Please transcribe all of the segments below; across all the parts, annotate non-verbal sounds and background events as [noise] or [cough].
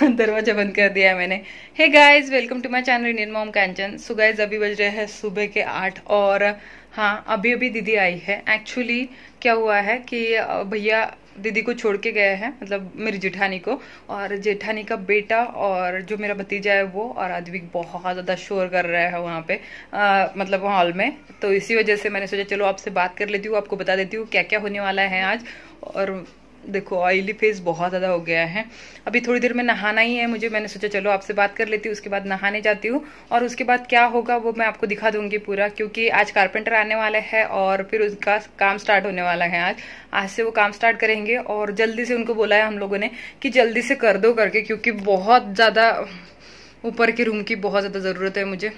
[laughs] दरवाजा बंद कर दिया है मैंने hey guys welcome to my channel Indian mom Kanchan so guys अभी बज रहे हैं सुबह के आठ और हाँ अभी अभी दीदी आई है एक्चुअली क्या हुआ है कि भैया दीदी को छोड़ के गए हैं मतलब मेरी जेठानी को और जेठानी का बेटा और जो मेरा भतीजा है वो और आदविक बहुत ज़्यादा शोर कर रहा है वहाँ पे आ, मतलब हॉल में तो इसी वजह से मैंने सोचा चलो आपसे बात कर लेती हूँ आपको बता देती हूँ क्या क्या होने वाला है आज और देखो ऑयली फेस बहुत ज़्यादा हो गया है अभी थोड़ी देर में नहाना ही है मुझे मैंने सोचा चलो आपसे बात कर लेती हूँ उसके बाद नहाने जाती हूँ और उसके बाद क्या होगा वो मैं आपको दिखा दूंगी पूरा क्योंकि आज कारपेंटर आने वाला है और फिर उसका काम स्टार्ट होने वाला है आज आज से वो काम स्टार्ट करेंगे और जल्दी से उनको बोला है हम लोगों ने कि जल्दी से कर दो करके क्योंकि बहुत ज़्यादा ऊपर के रूम की बहुत ज़्यादा ज़रूरत है मुझे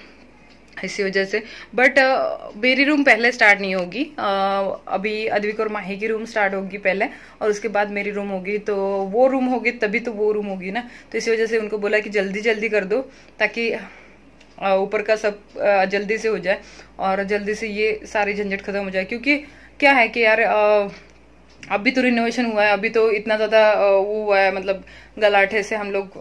इसी वजह से बट uh, मेरी रूम पहले स्टार्ट नहीं होगी uh, अभी अद्विक और माही की रूम स्टार्ट होगी पहले और उसके बाद मेरी रूम होगी तो वो रूम होगी तभी तो वो रूम होगी ना तो इसी वजह से उनको बोला कि जल्दी जल्दी कर दो ताकि uh, ऊपर का सब जल्दी से हो जाए और जल्दी से ये सारी झंझट खत्म हो जाए क्योंकि क्या है कि यार अभी तो रिनोवेशन हुआ है अभी तो इतना ज़्यादा वो हुआ है मतलब गलाठे से हम लोग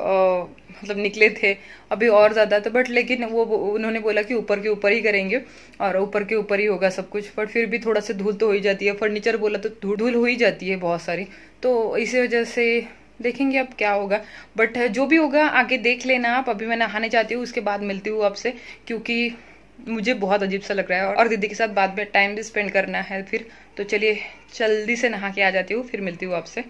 मतलब निकले थे अभी और ज़्यादा तो बट लेकिन वो उन्होंने बोला कि ऊपर के ऊपर ही करेंगे और ऊपर के ऊपर ही होगा सब कुछ बट फिर भी थोड़ा सा धूल तो हो ही जाती है फर्नीचर बोला तो धूल धूल हो ही जाती है बहुत सारी तो इसी वजह से देखेंगे अब क्या होगा बट जो भी होगा आगे देख लेना आप अभी मैं नहाने जाती हूँ उसके बाद मिलती हूँ आपसे क्योंकि मुझे बहुत अजीब सा लग रहा है और दीदी के साथ बाद में टाइम भी स्पेंड करना है फिर तो चलिए जल्दी से नहा के आ जाती हूँ फिर मिलती हूँ आपसे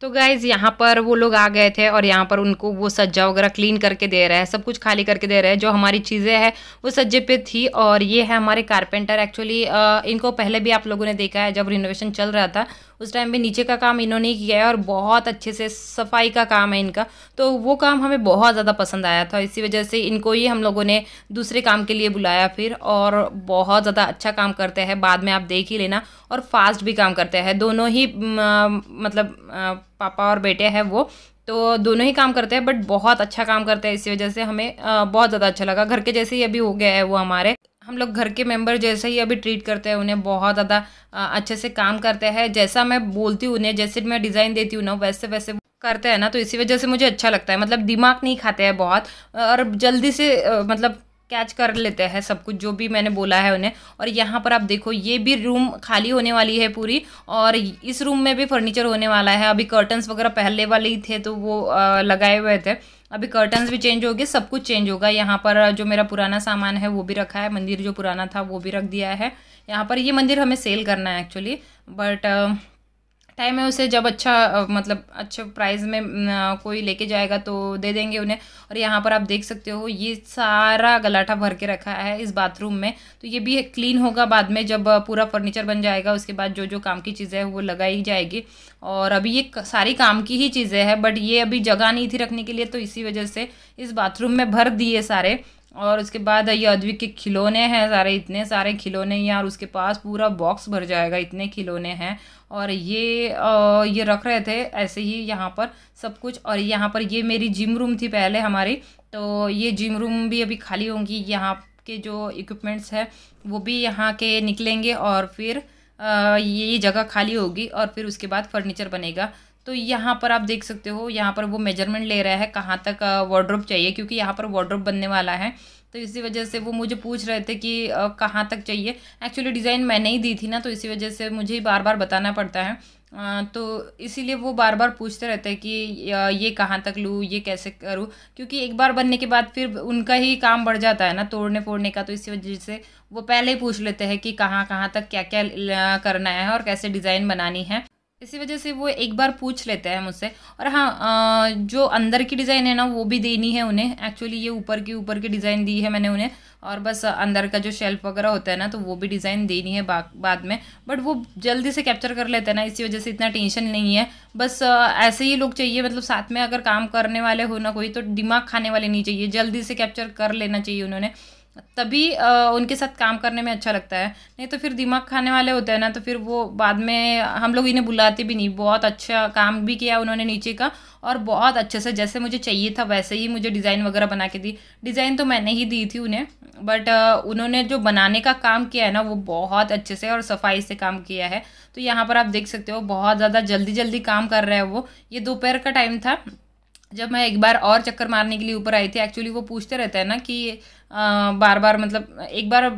तो गाइज़ यहाँ पर वो लोग आ गए थे और यहाँ पर उनको वो सज्जा वगैरह क्लीन करके दे रहे हैं सब कुछ खाली करके दे रहे हैं जो हमारी चीज़ें हैं वो सज्जे पे थी और ये है हमारे कारपेंटर एक्चुअली इनको पहले भी आप लोगों ने देखा है जब रिनोवेशन चल रहा था उस टाइम भी नीचे का काम इन्होंने किया है और बहुत अच्छे से सफाई का काम है इनका तो वो काम हमें बहुत ज़्यादा पसंद आया था इसी वजह से इनको ही हम लोगों ने दूसरे काम के लिए बुलाया फिर और बहुत ज़्यादा अच्छा काम करते हैं बाद में आप देख ही लेना और फास्ट भी काम करते हैं दोनों ही मतलब पापा और बेटे हैं वो तो दोनों ही काम करते हैं बट बहुत अच्छा काम करते हैं इसी वजह से हमें बहुत ज़्यादा अच्छा लगा घर के जैसे ही अभी हो गया है वो हमारे हम लोग घर के मेंबर जैसे ही अभी ट्रीट करते हैं उन्हें बहुत ज़्यादा अच्छे से काम करते हैं जैसा मैं बोलती हूँ उन्हें जैसे मैं डिज़ाइन देती हूँ ना वैसे वैसे करते हैं ना तो इसी वजह से मुझे अच्छा लगता है मतलब दिमाग नहीं खाते हैं बहुत और जल्दी से मतलब कैच कर लेते हैं सब कुछ जो भी मैंने बोला है उन्हें और यहाँ पर आप देखो ये भी रूम खाली होने वाली है पूरी और इस रूम में भी फर्नीचर होने वाला है अभी कर्टन्स वगैरह पहले वाले ही थे तो वो लगाए हुए थे अभी कर्टन्स भी चेंज गए सब कुछ चेंज होगा यहाँ पर जो मेरा पुराना सामान है वो भी रखा है मंदिर जो पुराना था वो भी रख दिया है यहाँ पर ये मंदिर हमें सेल करना है एक्चुअली बट टाइम है उसे जब अच्छा मतलब अच्छे प्राइस में कोई लेके जाएगा तो दे देंगे उन्हें और यहाँ पर आप देख सकते हो ये सारा गलाठा भर के रखा है इस बाथरूम में तो ये भी क्लीन होगा बाद में जब पूरा फर्नीचर बन जाएगा उसके बाद जो जो काम की चीज़ें हैं वो लगाई जाएगी और अभी ये सारी काम की ही चीज़ें हैं बट ये अभी जगह नहीं थी रखने के लिए तो इसी वजह से इस बाथरूम में भर दिए सारे और उसके बाद ये अद्विक के खिलौने हैं सारे इतने सारे खिलौने यार उसके पास पूरा बॉक्स भर जाएगा इतने खिलौने हैं और ये आ, ये रख रहे थे ऐसे ही यहाँ पर सब कुछ और यहाँ पर ये मेरी जिम रूम थी पहले हमारी तो ये जिम रूम भी अभी खाली होंगी यहाँ के जो इक्विपमेंट्स हैं वो भी यहाँ के निकलेंगे और फिर आ, ये जगह खाली होगी और फिर उसके बाद फर्नीचर बनेगा तो यहाँ पर आप देख सकते हो यहाँ पर वो मेजरमेंट ले रहा है कहाँ तक वार्ड्रोप चाहिए क्योंकि यहाँ पर वार्ड्रोप बनने वाला है तो इसी वजह से वो मुझे पूछ रहे थे कि कहाँ तक चाहिए एक्चुअली डिज़ाइन मैंने ही दी थी ना तो इसी वजह से मुझे ही बार बार बताना पड़ता है तो इसीलिए वो बार बार पूछते रहते हैं कि ये कहाँ तक लूँ ये कैसे करूँ क्योंकि एक बार बनने के बाद फिर उनका ही काम बढ़ जाता है ना तोड़ने फोड़ने का तो इसी वजह से वो पहले ही पूछ लेते हैं कि कहाँ कहाँ तक क्या क्या करना है और कैसे डिज़ाइन बनानी है इसी वजह से वो एक बार पूछ लेते हैं मुझसे और हाँ जो अंदर की डिज़ाइन है ना वो भी देनी है उन्हें एक्चुअली ये ऊपर की ऊपर की डिज़ाइन दी है मैंने उन्हें और बस अंदर का जो शेल्फ वगैरह होता है ना तो वो भी डिज़ाइन देनी है बा, बाद में बट वो जल्दी से कैप्चर कर लेते हैं ना इसी वजह से इतना टेंशन नहीं है बस ऐसे ही लोग चाहिए मतलब साथ में अगर काम करने वाले हो ना कोई तो दिमाग खाने वाले नहीं चाहिए जल्दी से कैप्चर कर लेना चाहिए उन्होंने तभी उनके साथ काम करने में अच्छा लगता है नहीं तो फिर दिमाग खाने वाले होते हैं ना तो फिर वो बाद में हम लोग इन्हें बुलाते भी नहीं बहुत अच्छा काम भी किया उन्होंने नीचे का और बहुत अच्छे से जैसे मुझे चाहिए था वैसे ही मुझे डिज़ाइन वगैरह बना के दी डिज़ाइन तो मैंने ही दी थी उन्हें बट उन्होंने जो बनाने का काम किया है ना वो बहुत अच्छे से और सफाई से काम किया है तो यहाँ पर आप देख सकते हो बहुत ज़्यादा जल्दी जल्दी काम कर रहे हैं वो ये दोपहर का टाइम था जब मैं एक बार और चक्कर मारने के लिए ऊपर आई थी एक्चुअली वो पूछते रहते हैं ना कि बार बार मतलब एक बार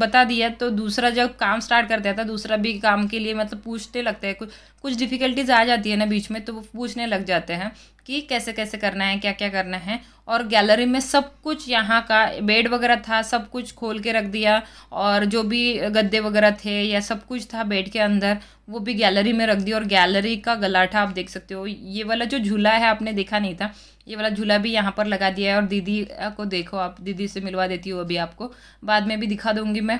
बता दिया तो दूसरा जब काम स्टार्ट करते हैं तो दूसरा भी काम के लिए मतलब पूछते लगते हैं कुछ कुछ डिफ़िकल्टीज आ जाती है ना बीच में तो वो पूछने लग जाते हैं कि कैसे कैसे करना है क्या क्या करना है और गैलरी में सब कुछ यहाँ का बेड वगैरह था सब कुछ खोल के रख दिया और जो भी गद्दे वगैरह थे या सब कुछ था बेड के अंदर वो भी गैलरी में रख दिया और गैलरी का गलाठा आप देख सकते हो ये वाला जो झूला है आपने देखा नहीं था ये वाला झूला भी यहाँ पर लगा दिया है और दीदी को देखो आप दीदी से मिलवा देती हूँ अभी आपको बाद में भी दिखा दूँगी मैं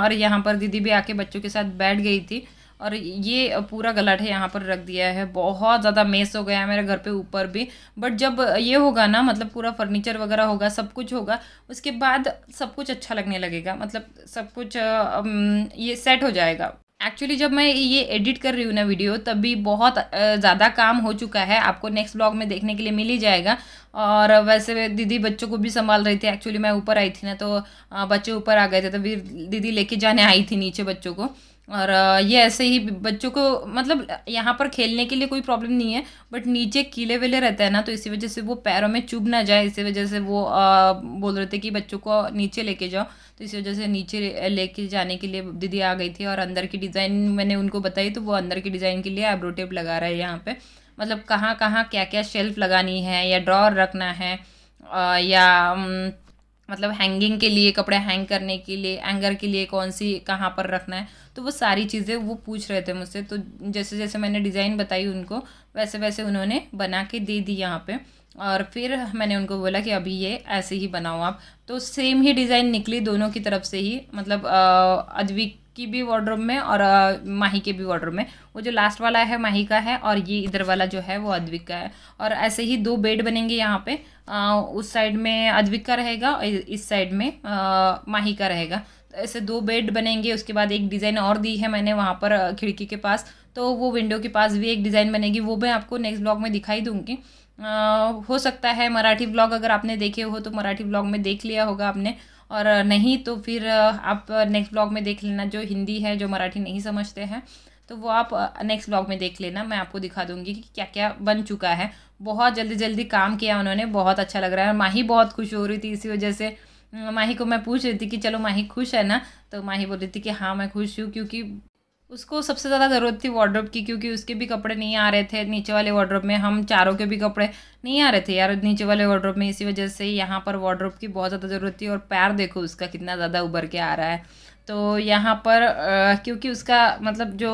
और यहाँ पर दीदी भी आके बच्चों के साथ बैठ गई थी और ये पूरा गलाट है यहाँ पर रख दिया है बहुत ज़्यादा मेस हो गया है मेरे घर पे ऊपर भी बट जब ये होगा ना मतलब पूरा फर्नीचर वगैरह होगा सब कुछ होगा उसके बाद सब कुछ अच्छा लगने लगेगा मतलब सब कुछ ये सेट हो जाएगा एक्चुअली जब मैं ये एडिट कर रही हूँ ना वीडियो तब भी बहुत ज़्यादा काम हो चुका है आपको नेक्स्ट ब्लॉग में देखने के लिए मिल ही जाएगा और वैसे दीदी बच्चों को भी संभाल रही थी एक्चुअली मैं ऊपर आई थी ना तो बच्चे ऊपर आ गए थे तो फिर दीदी लेके जाने आई थी नीचे बच्चों को और ये ऐसे ही बच्चों को मतलब यहाँ पर खेलने के लिए कोई प्रॉब्लम नहीं है बट नीचे कीले वेले रहता है ना तो इसी वजह से वो पैरों में चुभ ना जाए इसी वजह से वो आ, बोल रहे थे कि बच्चों को नीचे लेके जाओ तो इसी वजह से नीचे लेके जाने के लिए दीदी आ गई थी और अंदर की डिज़ाइन मैंने उनको बताई तो वो अंदर की डिज़ाइन के लिए आईब्रो टेप लगा रहा है यहाँ पर मतलब कहाँ कहाँ क्या क्या शेल्फ लगानी है या ड्रॉर रखना है या मतलब हैंगिंग के लिए कपड़े हैंग करने के लिए एंगर के लिए कौन सी कहाँ पर रखना है तो वो सारी चीज़ें वो पूछ रहे थे मुझसे तो जैसे जैसे मैंने डिज़ाइन बताई उनको वैसे वैसे उन्होंने बना के दे दी यहाँ पे और फिर मैंने उनको बोला कि अभी ये ऐसे ही बनाओ आप तो सेम ही डिज़ाइन निकली दोनों की तरफ से ही मतलब अदविक की भी वार्ड्रोब में और आ, माही के भी वार्ड्रोब में वो जो लास्ट वाला है माही का है और ये इधर वाला जो है वो अद्विक का है और ऐसे ही दो बेड बनेंगे यहाँ पे आ, उस साइड में अद्विक का रहेगा और इस साइड में आ, माही का रहेगा तो ऐसे दो बेड बनेंगे उसके बाद एक डिज़ाइन और दी है मैंने वहाँ पर खिड़की के पास तो वो विंडो के पास भी एक डिज़ाइन बनेगी वो मैं आपको नेक्स्ट ब्लॉग में दिखाई दूँगी हो सकता है मराठी ब्लॉग अगर आपने देखे हो तो मराठी ब्लॉग में देख लिया होगा आपने और नहीं तो फिर आप नेक्स्ट ब्लॉग में देख लेना जो हिंदी है जो मराठी नहीं समझते हैं तो वो आप नेक्स्ट ब्लॉग में देख लेना मैं आपको दिखा दूंगी कि क्या क्या बन चुका है बहुत जल्दी जल्दी काम किया उन्होंने बहुत अच्छा लग रहा है माही बहुत खुश हो रही थी इसी वजह से माही को मैं पूछ रही थी कि चलो माही खुश है ना तो माही बोल रही थी कि हाँ मैं खुश हूँ क्योंकि उसको सबसे ज़्यादा ज़रूरत थी वार्ड्रॉप की क्योंकि उसके भी कपड़े नहीं आ रहे थे नीचे वाले वार्ड्रॉप में हम चारों के भी कपड़े नहीं आ रहे थे यार नीचे वाले वार्ड्रॉप में इसी वजह से यहाँ पर वार्ड्रॉप की बहुत ज़्यादा ज़रूरत थी और पैर देखो उसका कितना ज़्यादा उभर के आ रहा है तो यहाँ पर क्योंकि उसका मतलब जो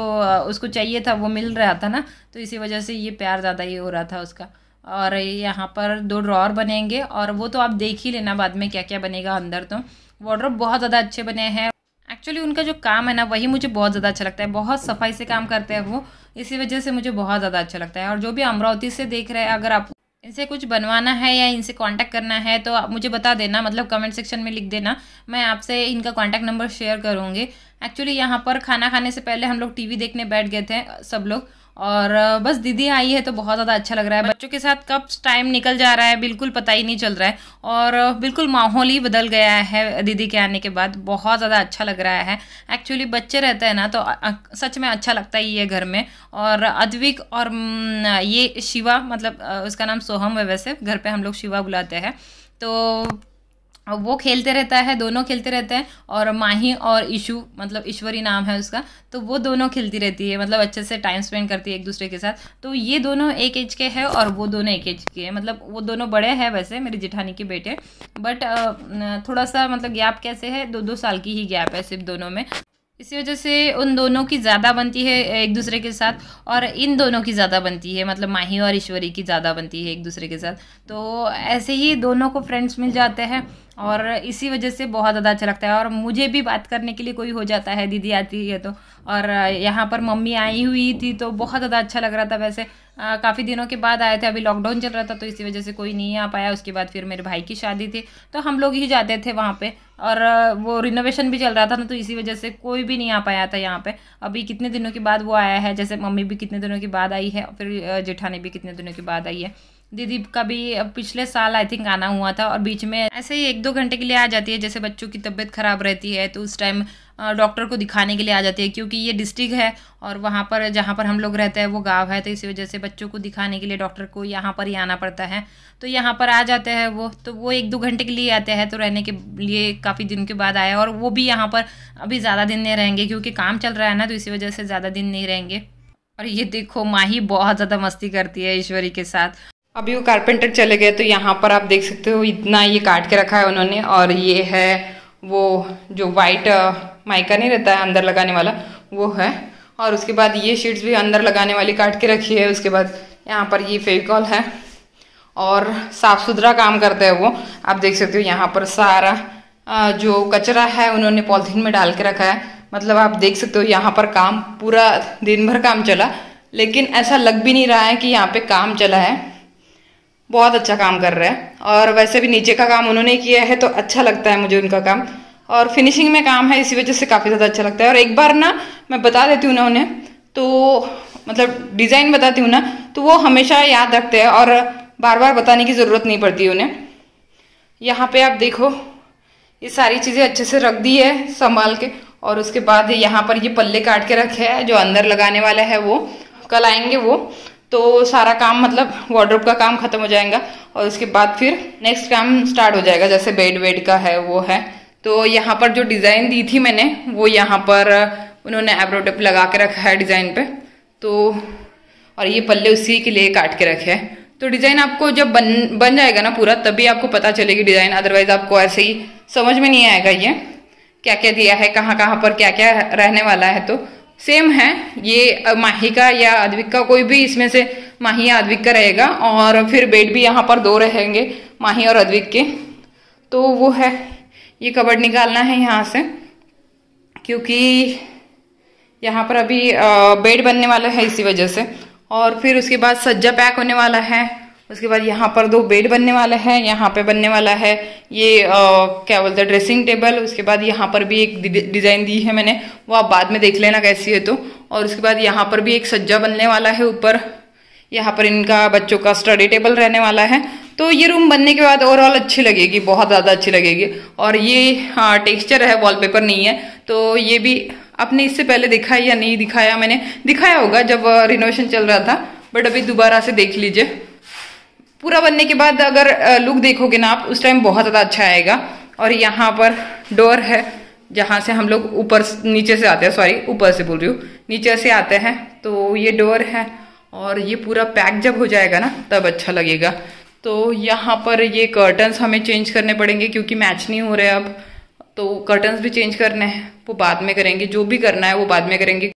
उसको चाहिए था वो मिल रहा था ना तो इसी वजह से ये प्यार ज़्यादा ही हो रहा था उसका और यहाँ पर दो ड्रॉर बनेंगे और वो तो आप देख ही लेना बाद में क्या क्या बनेगा अंदर तो वार्ड्रॉप बहुत ज़्यादा अच्छे बने हैं एक्चुअली उनका जो काम है ना वही मुझे बहुत ज़्यादा अच्छा लगता है बहुत सफाई से काम करते हैं वो इसी वजह से मुझे बहुत ज़्यादा अच्छा लगता है और जो भी अमरावती से देख रहे हैं अगर आप इनसे कुछ बनवाना है या इनसे कांटेक्ट करना है तो आप मुझे बता देना मतलब कमेंट सेक्शन में लिख देना मैं आपसे इनका कांटेक्ट नंबर शेयर करूँगी एक्चुअली यहाँ पर खाना खाने से पहले हम लोग टीवी देखने बैठ गए थे सब लोग और बस दीदी आई है तो बहुत ज़्यादा अच्छा लग रहा है बच्चों के साथ कब टाइम निकल जा रहा है बिल्कुल पता ही नहीं चल रहा है और बिल्कुल माहौल ही बदल गया है दीदी के आने के बाद बहुत ज़्यादा अच्छा लग रहा है एक्चुअली बच्चे रहते हैं ना तो सच में अच्छा लगता ही है घर में और अद्विक और ये शिवा मतलब उसका नाम सोहम है वैसे घर पर हम लोग शिवा बुलाते हैं तो वो खेलते रहता है दोनों खेलते रहते हैं और माही और ईशू मतलब ईश्वरी नाम है उसका तो वो दोनों खेलती रहती है मतलब अच्छे से टाइम स्पेंड करती है एक दूसरे के साथ तो ये दोनों एक एज के हैं और वो दोनों एक एज के हैं मतलब वो दोनों बड़े हैं वैसे मेरी जिठानी के बेटे बट थोड़ा सा मतलब गैप कैसे है दो दो साल की ही गैप है सिर्फ दोनों में इसी वजह से उन दोनों की ज़्यादा बनती है एक दूसरे के साथ और इन दोनों की ज़्यादा बनती है मतलब माही और ईश्वरी की ज़्यादा बनती है एक दूसरे के साथ तो ऐसे ही दोनों को फ्रेंड्स मिल जाते हैं और इसी वजह से बहुत ज़्यादा अच्छा लगता है और मुझे भी बात करने के लिए कोई हो जाता है दीदी आती है तो और यहाँ पर मम्मी आई हुई थी तो बहुत ज़्यादा अच्छा लग रहा था वैसे काफ़ी दिनों के बाद आए थे अभी लॉकडाउन चल रहा था तो इसी वजह से कोई नहीं आ पाया उसके बाद फिर मेरे भाई की शादी थी तो हम लोग ही जाते थे वहाँ पे और वो रिनोवेशन भी चल रहा था ना तो इसी वजह से कोई भी नहीं आ पाया था यहाँ पे अभी कितने दिनों के बाद वो आया है जैसे मम्मी भी कितने दिनों के बाद आई है फिर जेठानी भी कितने दिनों के बाद आई है दीदी का भी पिछले साल आई थिंक आना हुआ था और बीच में ऐसे ही एक दो घंटे के लिए आ जाती है जैसे बच्चों की तबीयत ख़राब रहती है तो उस टाइम डॉक्टर को दिखाने के लिए आ जाती है क्योंकि ये डिस्ट्रिक्ट है और वहाँ पर जहाँ पर हम लोग रहते हैं वो गाँव है तो इसी वजह से बच्चों को दिखाने के लिए डॉक्टर को यहाँ पर ही आना पड़ता है तो यहाँ पर आ जाते हैं वो तो वो एक दो घंटे के लिए आते हैं तो रहने के लिए काफ़ी दिन के बाद आया और वो भी यहाँ पर अभी ज़्यादा दिन नहीं रहेंगे क्योंकि काम चल रहा है ना तो इसी वजह से ज़्यादा दिन नहीं रहेंगे और ये देखो माही बहुत ज़्यादा मस्ती करती है ईश्वरी के साथ अभी वो कारपेंटर चले गए तो यहाँ पर आप देख सकते हो इतना ये काट के रखा है उन्होंने और ये है वो जो वाइट माइका नहीं रहता है अंदर लगाने वाला वो है और उसके बाद ये शीट्स भी अंदर लगाने वाली काट के रखी है उसके बाद यहाँ पर ये फेविकॉल है और साफ़ सुथरा काम करते हैं वो आप देख सकते हो यहाँ पर सारा जो कचरा है उन्होंने पॉलिथीन में डाल के रखा है मतलब आप देख सकते हो यहाँ पर काम पूरा दिन भर काम चला लेकिन ऐसा लग भी नहीं रहा है कि यहाँ पे काम चला है बहुत अच्छा काम कर रहा है और वैसे भी नीचे का काम उन्होंने किया है तो अच्छा लगता है मुझे उनका काम और फिनिशिंग में काम है इसी वजह से काफ़ी ज़्यादा अच्छा लगता है और एक बार ना मैं बता देती हूँ ना उन्हें तो मतलब डिज़ाइन बताती हूँ ना तो वो हमेशा याद रखते हैं और बार बार बताने की ज़रूरत नहीं पड़ती उन्हें यहाँ पे आप देखो ये सारी चीज़ें अच्छे से रख दी है संभाल के और उसके बाद यहाँ पर ये पल्ले काट के रखे हैं जो अंदर लगाने वाला है वो कल आएंगे वो तो सारा काम मतलब वार्ड्रोप का काम खत्म हो जाएगा और उसके बाद फिर नेक्स्ट काम स्टार्ट हो जाएगा जैसे बेड वेड का है वो है तो यहाँ पर जो डिज़ाइन दी थी मैंने वो यहाँ पर उन्होंने एब्रोटेप लगा के रखा है डिज़ाइन पे तो और ये पल्ले उसी के लिए काट के रखे हैं तो डिज़ाइन आपको जब बन बन जाएगा ना पूरा तभी आपको पता चलेगी डिज़ाइन अदरवाइज आपको ऐसे ही समझ में नहीं आएगा ये क्या क्या दिया है कहाँ कहाँ पर क्या क्या रहने वाला है तो सेम है ये माहिका या अद्विक कोई भी इसमें से माही या अद्विक रहेगा और फिर बेड भी यहाँ पर दो रहेंगे माही और अद्विक के तो वो है ये कबड निकालना है यहाँ से क्योंकि यहाँ पर अभी बेड बनने वाला है इसी वजह से और फिर उसके बाद सज्जा पैक होने वाला है उसके बाद यहाँ पर दो बेड बनने वाला है यहाँ पे बनने वाला है ये आ, क्या बोलते हैं ड्रेसिंग टेबल उसके बाद यहाँ पर भी एक डिज़ाइन दी है मैंने वो आप बाद में देख लेना कैसी है तो और उसके बाद यहाँ पर भी एक सज्जा बनने वाला है ऊपर यहाँ पर इनका बच्चों का स्टडी टेबल रहने वाला है तो ये रूम बनने के बाद ओवरऑल अच्छी लगेगी बहुत ज़्यादा अच्छी लगेगी और ये हाँ टेक्स्चर है वॉलपेपर नहीं है तो ये भी आपने इससे पहले दिखा या नहीं दिखाया मैंने दिखाया होगा जब रिनोवेशन चल रहा था बट अभी दोबारा से देख लीजिए पूरा बनने के बाद अगर लुक देखोगे ना आप उस टाइम बहुत ज़्यादा अच्छा आएगा और यहाँ पर डोर है जहाँ से हम लोग ऊपर नीचे से आते हैं सॉरी ऊपर से बोल रही हूँ नीचे से आते हैं तो ये डोर है और ये पूरा पैक जब हो जाएगा ना तब अच्छा लगेगा तो यहाँ पर ये कर्टन्स हमें चेंज करने पड़ेंगे क्योंकि मैच नहीं हो रहे अब तो कर्टन्स भी चेंज करने हैं वो बाद में करेंगे जो भी करना है वो बाद में करेंगे